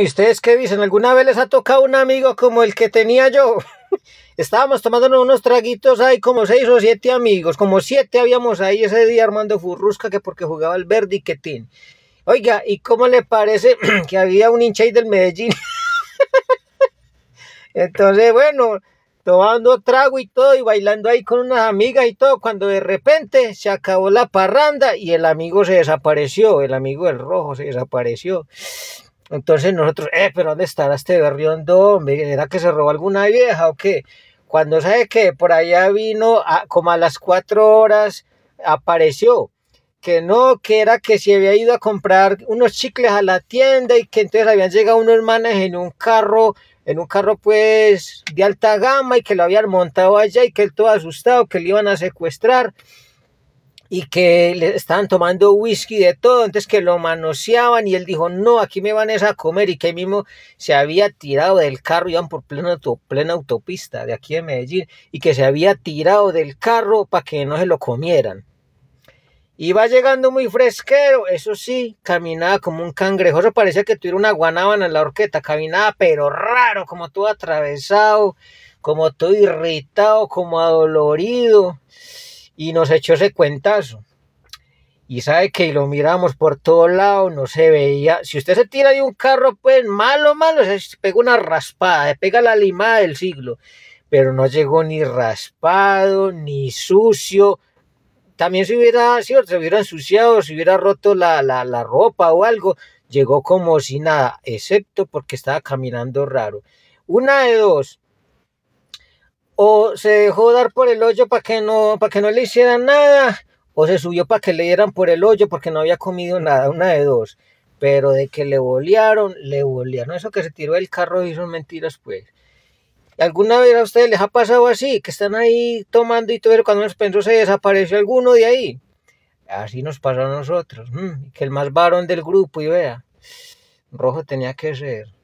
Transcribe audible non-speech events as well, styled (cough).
¿Y ustedes qué dicen? ¿Alguna vez les ha tocado un amigo como el que tenía yo? (laughs) Estábamos tomando unos traguitos ahí, como seis o siete amigos, como siete habíamos ahí ese día armando furrusca que porque jugaba el verde y tin Oiga, ¿y cómo le parece (clears throat) que había un hincha del Medellín? (laughs) Entonces, bueno, tomando trago y todo y bailando ahí con unas amigas y todo, cuando de repente se acabó la parranda y el amigo se desapareció, el amigo del rojo se desapareció. Entonces nosotros, eh, pero ¿dónde estará este berriondo? ¿Era que se robó alguna vieja o qué? Cuando sabe que por allá vino como a las cuatro horas, apareció. Que no, que era que se había ido a comprar unos chicles a la tienda y que entonces habían llegado unos manes en un carro, en un carro pues de alta gama y que lo habían montado allá y que él todo asustado, que le iban a secuestrar y que le estaban tomando whisky de todo, ...antes que lo manoseaban y él dijo, no, aquí me van a comer y que mismo se había tirado del carro, iban por plena, autopista de aquí de Medellín y que se había tirado del carro para que no se lo comieran. Iba llegando muy fresquero, eso sí, caminaba como un cangrejo, parecía que tuviera una guanábana en la horqueta, caminaba pero raro, como todo atravesado, como todo irritado, como adolorido y nos echó ese cuentazo. Y sabe que lo miramos por todos lados, no se veía. Si usted se tira de un carro, pues malo, malo, se pega una raspada, se pega la limada del siglo. Pero no llegó ni raspado, ni sucio. También se hubiera, si se hubiera ensuciado, se hubiera roto la, la ropa o algo. Llegó como si nada, excepto porque estaba caminando raro. Una de dos, o se dejó dar por el hoyo para que no, para que no le hicieran nada, o se subió para que le dieran por el hoyo porque no había comido nada, una de dos. Pero de que le bolearon, le bolearon. Eso que se tiró del carro y son mentiras, pues. ¿Alguna vez a ustedes les ha pasado así? Que están ahí tomando y todo, pero cuando nos pensó se desapareció alguno de ahí. Así nos pasó a nosotros. Mm, que el más varón del grupo, y vea, rojo tenía que ser.